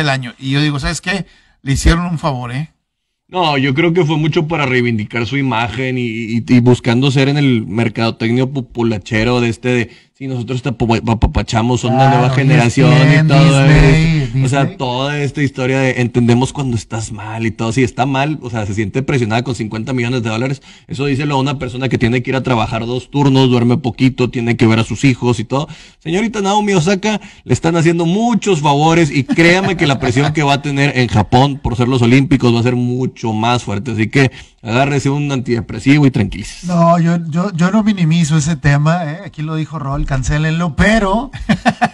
el año. Y yo digo, ¿sabes qué? Le hicieron un favor, ¿eh? No, yo creo que fue mucho para reivindicar su imagen y, buscando ser en el mercadotecnio populachero de este de y nosotros papachamos, son una nueva generación y todo. eso. O sea, toda esta historia de entendemos cuando estás mal y todo. Si está mal, o sea, se siente presionada con 50 millones de dólares. Eso díselo a una persona que tiene que ir a trabajar dos turnos, duerme poquito, tiene que ver a sus hijos y todo. Señorita Naomi Osaka, le están haciendo muchos favores y créame que la presión que va a tener en Japón por ser los Olímpicos va a ser mucho más fuerte. Así que agárrese un antidepresivo y tranquilice. No, yo, yo, yo no minimizo ese tema, ¿eh? aquí lo dijo Rol, cancélenlo, pero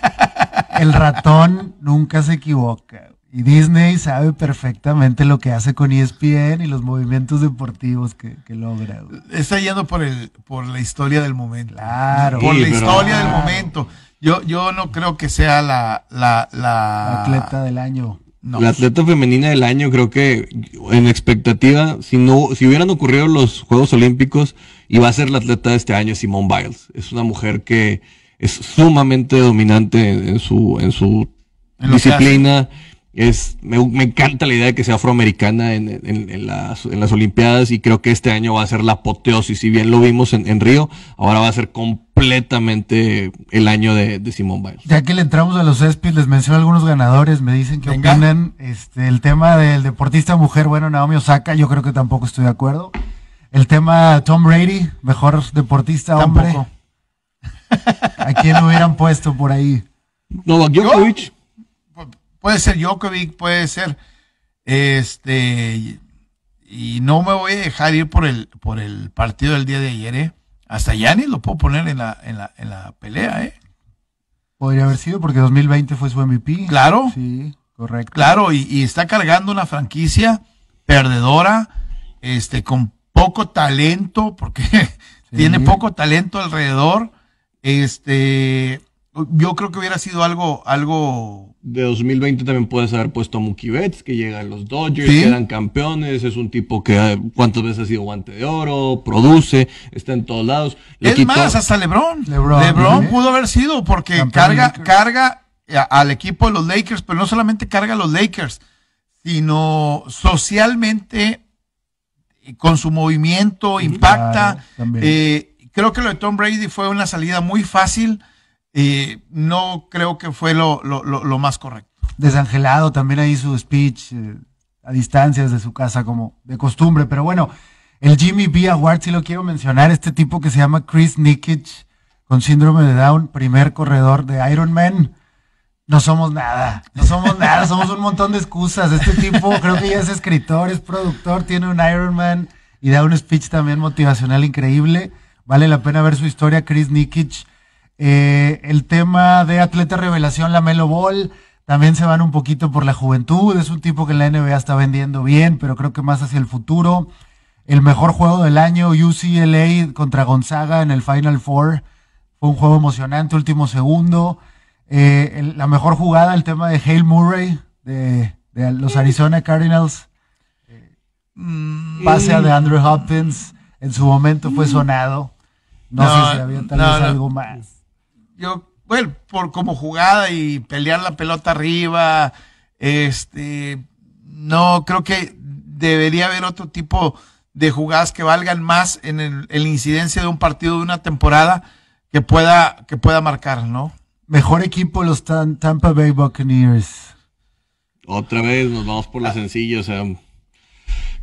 el ratón nunca se equivoca. Y Disney sabe perfectamente lo que hace con ESPN y los movimientos deportivos que, que logra. Está yendo por, el, por la historia del momento. Claro. por la historia del momento. Yo, yo no creo que sea la, la, la... Atleta del año. La atleta femenina del año, creo que en expectativa, si no, si hubieran ocurrido los Juegos Olímpicos, iba a ser la atleta de este año, Simone Biles. Es una mujer que es sumamente dominante en, su, en su disciplina. Es, me, encanta la idea de que sea afroamericana en, las, Olimpiadas y creo que este año va a ser la apoteosis. Si bien lo vimos en, Río, ahora va a ser completamente el año de, Simón Biles. Ya que le entramos a los espis, les menciono algunos ganadores. Me dicen que Venga. este, el tema del deportista mujer. Bueno, Naomi Osaka, yo creo que tampoco estoy de acuerdo. El tema Tom Brady, mejor deportista hombre. ¿A quién lo hubieran puesto por ahí? no Novak Djokovic. Puede ser Jokovic, puede ser este y no me voy a dejar ir por el por el partido del día de ayer, ¿eh? Hasta Yanis lo puedo poner en la, pelea, ¿eh? Podría haber sido porque 2020 fue su MVP. Claro. Sí, correcto. Claro, y, está cargando una franquicia perdedora, este, con poco talento, porque tiene poco talento alrededor. Este, yo creo que hubiera sido algo, algo de 2020 también puedes haber puesto a Mookie Betts, que llega a los Dodgers, que quedan campeones, es un tipo que ah, cuántas veces ha sido guante de oro, produce, está en todos lados. es más, hasta LeBron. LeBron, ¿eh? pudo haber sido porque carga carga al equipo de los Lakers, pero no solamente carga a los Lakers, sino socialmente eh, con su movimiento impacta. Eh, creo que lo de Tom Brady fue una salida muy fácil y no creo que fue lo, más correcto. Desangelado también ahí su speech eh, a distancias de su casa como de costumbre, pero bueno, el Jimmy B. Award si lo quiero mencionar, este tipo que se llama Chris Nikic con síndrome de Down, primer corredor de Ironman. No somos nada, no somos nada, somos un montón de excusas. Este tipo creo que ya es escritor, es productor, tiene un Ironman y da un speech también motivacional increíble. Vale la pena ver su historia, Chris Nikic eh, el tema de atleta revelación, la Melo Ball, también se van un poquito por la juventud. Es un tipo que la NBA está vendiendo bien, pero creo que más hacia el futuro. El mejor juego del año, UCLA contra Gonzaga en el Final Four. Fue un juego emocionante, último segundo. Eh, la mejor jugada, el tema de Hale Murray, de, los Arizona Cardinals. Mm. Pase a de Andrew Hopkins. En su momento fue mm. sonado. No, sé si había tal vez algo más yo, bueno, por como jugada y pelear la pelota arriba, este, no, creo que debería haber otro tipo de jugadas que valgan más en el, la incidencia de un partido de una temporada que pueda, que pueda marcar, ¿no? Mejor equipo los Tampa Bay Buccaneers. Otra vez nos vamos por la ah. sencilla, sea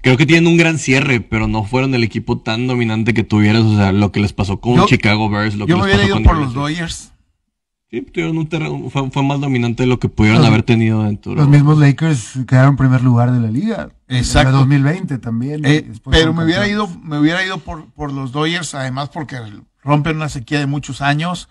creo que tienen un gran cierre, pero no fueron el equipo tan dominante que tuvieras. O sea, lo que les pasó con Chicago Bears, lo que yo me hubiera ido por los Dodgers. Sí, tuvieron un terreno, fue, más dominante de lo que pudieron haber tenido dentro. Los mismos Lakers quedaron en primer lugar de la liga. Exacto. En 2020 también. Eh, pero me hubiera ido, me hubiera ido por, los Dodgers, además porque rompen una sequía de muchos años.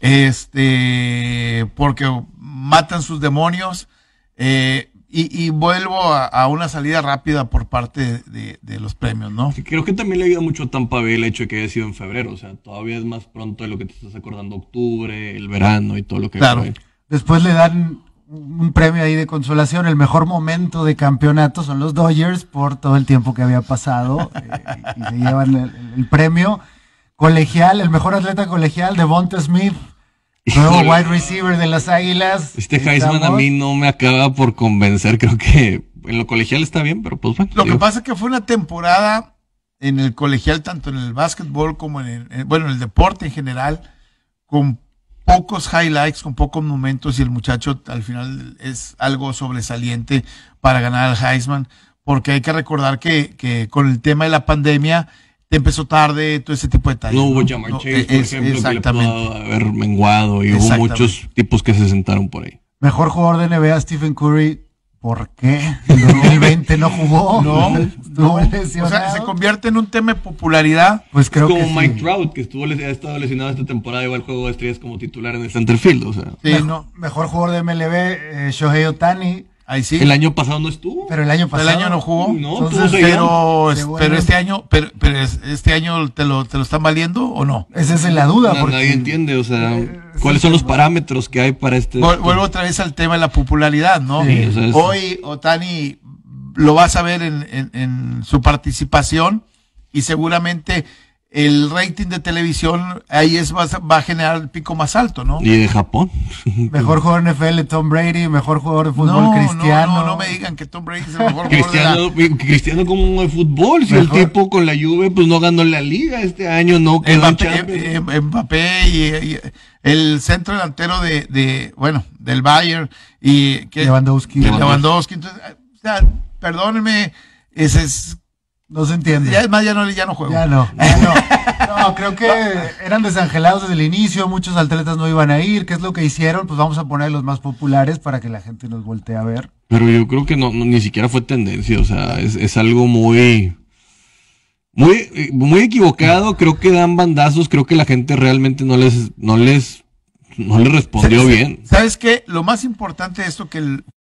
Este, porque matan sus demonios. Eh, y, vuelvo a, una salida rápida por parte de, los premios, ¿no? Creo que también le ayuda mucho a Tampa Bay el hecho de que haya sido en febrero, o sea, todavía es más pronto de lo que te estás acordando, octubre, el verano y todo lo que... Claro, después le dan un premio ahí de consolación, el mejor momento de campeonato son los Dodgers por todo el tiempo que había pasado eh, y se llevan el, premio colegial, el mejor atleta colegial de Bonte Smith Nuevo wide receiver de las Águilas. Este Heisman a mí no me acaba por convencer. Creo que en lo colegial está bien, pero pues bueno. Lo que pasa es que fue una temporada en el colegial, tanto en el básquetbol como en el, eh, bueno, en el deporte en general, con pocos highlights, con pocos momentos y el muchacho al final es algo sobresaliente para ganar al Heisman, porque hay que recordar que, que con el tema de la pandemia te empezó tarde, todo ese tipo de detalles. No hubo Jamar Chase, por ejemplo, que le pudo haber menguado y hubo muchos tipos que se sentaron por ahí. Mejor jugador de NBA, Stephen Curry. ¿Por qué? En 2020 no jugó. No, no. O sea, se convierte en un tema de popularidad. Pues creo es como Mike Trout, que estuvo, ha estado lesionado esta temporada, igual juego de estrellas como titular en el Centerfield. O sea. Sí, no, mejor jugador de MLB, eh, Shohei Otani el año pasado no estuvo. Pero el año pasado. El año no jugó. pero, pero este año, pero, este año te lo, te lo están valiendo o no. Esa es la duda. porque, nadie entiende, o sea, eh, cuáles son los parámetros que hay para este, este. Vuelvo otra vez al tema de la popularidad, ¿no? Hoy Otani lo vas a ver en su participación y seguramente el rating de televisión ahí es va, va, a generar el pico más alto, ¿no? Y de Japón. Mejor jugador de NFL Tom Brady, mejor jugador de fútbol cristiano. No, no, me digan que Tom Brady es el mejor cristiano, de la... Cristiano como de fútbol, si el tipo con la Juve pues no ganó la liga este año, no Mbappé, en Mbappé eh, eh, y, el centro delantero de, de bueno, del Bayern y que Lewandowski. Lewandowski, entonces, ah, o sea, perdónenme, ese es no se entiende. Ya, más ya no, ya no juego. Ya no, ya no. creo que eran desangelados desde el inicio, muchos atletas no iban a ir. ¿Qué es lo que hicieron? Pues vamos a poner los más populares para que la gente nos voltee a ver. Pero yo creo que ni siquiera fue tendencia, o sea, es, es algo muy... Muy, muy equivocado, creo que dan bandazos, creo que la gente realmente no les, no les, no les respondió bien. ¿Sabes qué? Lo más importante de esto que el,